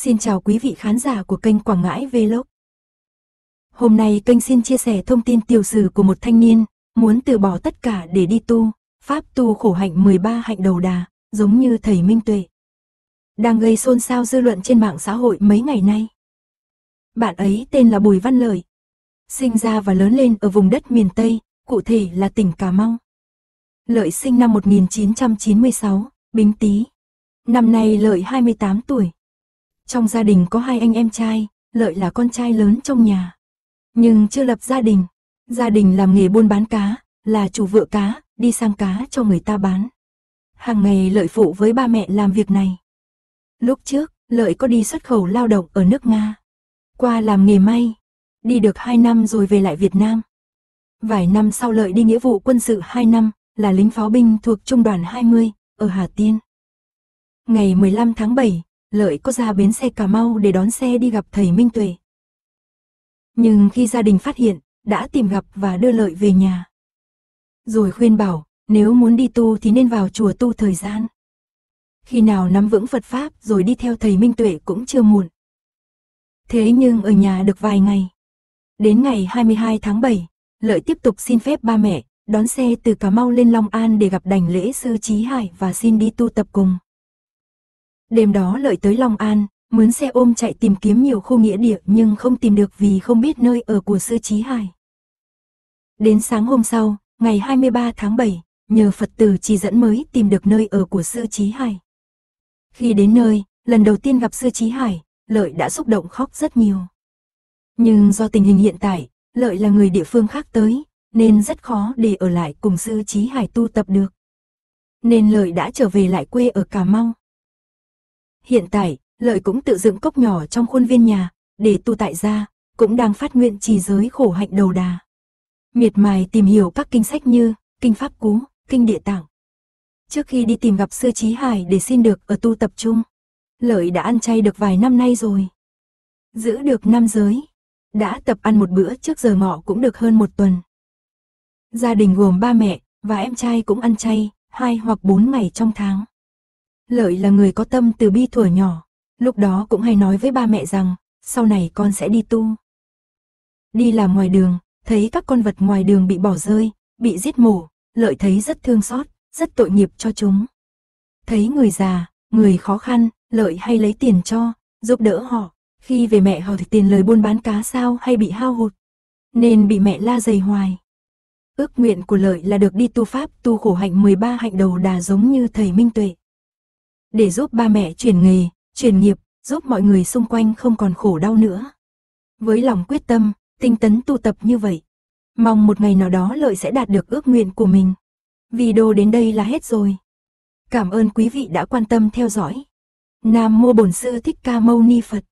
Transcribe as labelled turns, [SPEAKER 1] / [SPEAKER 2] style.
[SPEAKER 1] Xin chào quý vị khán giả của kênh Quảng Ngãi Vlog. Hôm nay kênh xin chia sẻ thông tin tiểu sử của một thanh niên, muốn từ bỏ tất cả để đi tu, pháp tu khổ hạnh 13 hạnh đầu đà, giống như thầy Minh Tuệ. Đang gây xôn xao dư luận trên mạng xã hội mấy ngày nay. Bạn ấy tên là Bùi Văn Lợi. Sinh ra và lớn lên ở vùng đất miền Tây, cụ thể là tỉnh Cà Mau. Lợi sinh năm 1996, Bính Tý. Năm nay Lợi 28 tuổi. Trong gia đình có hai anh em trai, Lợi là con trai lớn trong nhà. Nhưng chưa lập gia đình. Gia đình làm nghề buôn bán cá, là chủ vựa cá, đi sang cá cho người ta bán. Hàng ngày Lợi phụ với ba mẹ làm việc này. Lúc trước, Lợi có đi xuất khẩu lao động ở nước Nga. Qua làm nghề may. Đi được 2 năm rồi về lại Việt Nam. Vài năm sau Lợi đi nghĩa vụ quân sự 2 năm, là lính pháo binh thuộc Trung đoàn 20, ở Hà Tiên. Ngày 15 tháng 7, Lợi có ra bến xe Cà Mau để đón xe đi gặp thầy Minh Tuệ. Nhưng khi gia đình phát hiện, đã tìm gặp và đưa Lợi về nhà. Rồi khuyên bảo, nếu muốn đi tu thì nên vào chùa tu thời gian. Khi nào nắm vững Phật Pháp rồi đi theo thầy Minh Tuệ cũng chưa muộn. Thế nhưng ở nhà được vài ngày. Đến ngày 22 tháng 7, Lợi tiếp tục xin phép ba mẹ, đón xe từ Cà Mau lên Long An để gặp đành lễ sư Chí Hải và xin đi tu tập cùng. Đêm đó lợi tới Long An, mướn xe ôm chạy tìm kiếm nhiều khu nghĩa địa nhưng không tìm được vì không biết nơi ở của sư trí hải. Đến sáng hôm sau, ngày 23 tháng 7, nhờ Phật tử chỉ dẫn mới tìm được nơi ở của sư trí hải. Khi đến nơi, lần đầu tiên gặp sư trí hải, lợi đã xúc động khóc rất nhiều. Nhưng do tình hình hiện tại, lợi là người địa phương khác tới, nên rất khó để ở lại cùng sư trí hải tu tập được. Nên lợi đã trở về lại quê ở Cà Mau. Hiện tại, lợi cũng tự dựng cốc nhỏ trong khuôn viên nhà, để tu tại gia, cũng đang phát nguyện trì giới khổ hạnh đầu đà. Miệt mài tìm hiểu các kinh sách như Kinh Pháp Cú, Kinh Địa Tạng. Trước khi đi tìm gặp Sư Trí Hải để xin được ở tu tập trung, lợi đã ăn chay được vài năm nay rồi. Giữ được năm giới, đã tập ăn một bữa trước giờ ngọ cũng được hơn một tuần. Gia đình gồm ba mẹ và em trai cũng ăn chay, hai hoặc bốn ngày trong tháng. Lợi là người có tâm từ bi thuở nhỏ, lúc đó cũng hay nói với ba mẹ rằng, sau này con sẽ đi tu. Đi làm ngoài đường, thấy các con vật ngoài đường bị bỏ rơi, bị giết mổ, lợi thấy rất thương xót, rất tội nghiệp cho chúng. Thấy người già, người khó khăn, lợi hay lấy tiền cho, giúp đỡ họ, khi về mẹ họ thì tiền lời buôn bán cá sao hay bị hao hụt, nên bị mẹ la dày hoài. Ước nguyện của lợi là được đi tu pháp tu khổ hạnh 13 hạnh đầu đà giống như thầy Minh Tuệ để giúp ba mẹ chuyển nghề, chuyển nghiệp, giúp mọi người xung quanh không còn khổ đau nữa. Với lòng quyết tâm, tinh tấn tu tập như vậy, mong một ngày nào đó lợi sẽ đạt được ước nguyện của mình. Video đến đây là hết rồi. Cảm ơn quý vị đã quan tâm theo dõi. Nam Mô Bổn Sư Thích Ca Mâu Ni Phật